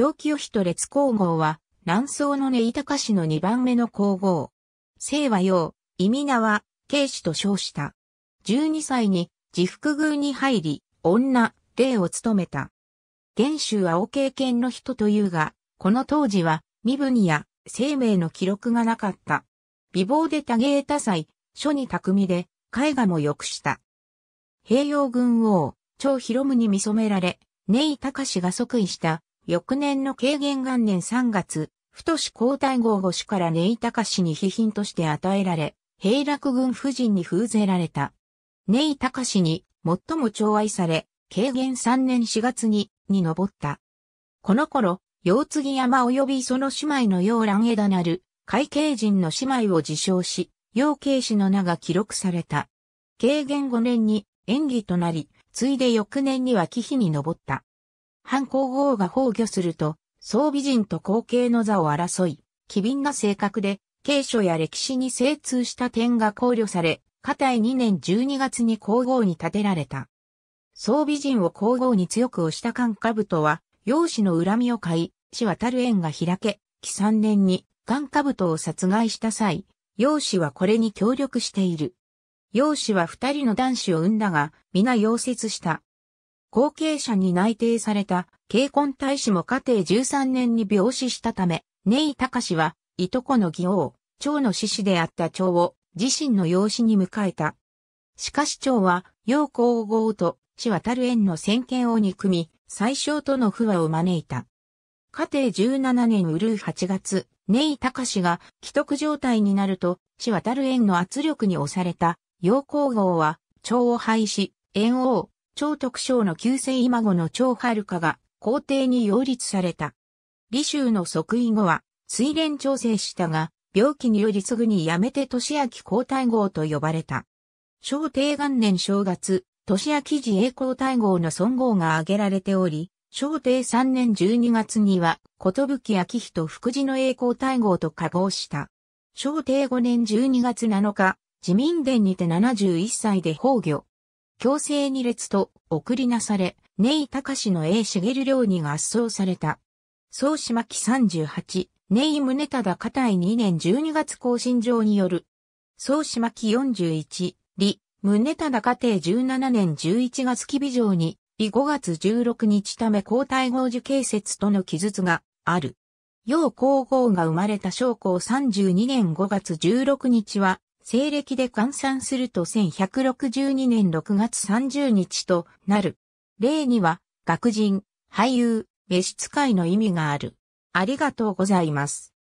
供給費と列皇后は、南宋の根板歌詞の2番目の皇后。姓は陽、意味名は、慶氏と称した。12歳に、自腹宮に入り、女、霊を務めた。元州は王経験の人というが、この当時は、身分や生命の記録がなかった。美貌で多芸多才、書に巧みで、絵画も良くした。平洋軍王、長広武に見染められ、ネイ氏が即位した翌年の軽元元年3月、太子皇太后御主から根井隆氏に秘品として与えられ、平楽軍夫人に封ぜられた。根井隆氏に最も寵愛され、軽元3年4月に、に登った。この頃、洋継山及びその姉妹の洋蘭枝なる、海計人の姉妹を自称し、洋慶氏の名が記録された。軽元5年に演技となり、ついで翌年には忌避に登った。反皇后が崩御すると、総美人と後継の座を争い、機敏な性格で、継書や歴史に精通した点が考慮され、下体2年12月に皇后に建てられた。総美人を皇后に強く押した官下部とは、容姿の恨みを買い、死渡る縁が開け、期3年に官下部とを殺害した際、容姿はこれに協力している。容姿は二人の男子を産んだが、皆溶接した。後継者に内定された、慶婚大使も家庭13年に病死したため、ネイ隆は、いとこの義王、長の獅子であった長を、自身の養子に迎えた。しかし長は、陽皇后と、地渡る縁の先見を憎み、最小との不和を招いた。家庭17年うるう8月、ネイ隆が既得状態になると、地渡る縁の圧力に押された、陽皇后は、長を廃し、縁王、小徳章の旧姓今後の長春香が皇帝に擁立された。李州の即位後は、水連調整したが、病気によりすぐに辞めて年明皇太后と呼ばれた。昭帝元年正月、年明時栄皇太后の尊号が挙げられており、昭帝3年12月には、ことぶき明人福寺の栄光太后と加合した。昭帝5年12月7日、自民殿にて71歳で崩御。強制二列と送りなされ、ネイ隆の栄茂領に合奏された。総島記38、ネイ宗忠家体2年12月更新状による。総島記41、李、宗忠家庭17年11月期備上に、李5月16日ため皇太后受形説との記述がある。陽皇后が生まれた将校32年5月16日は、西暦で換算すると1162年6月30日となる。例には、学人、俳優、召使いの意味がある。ありがとうございます。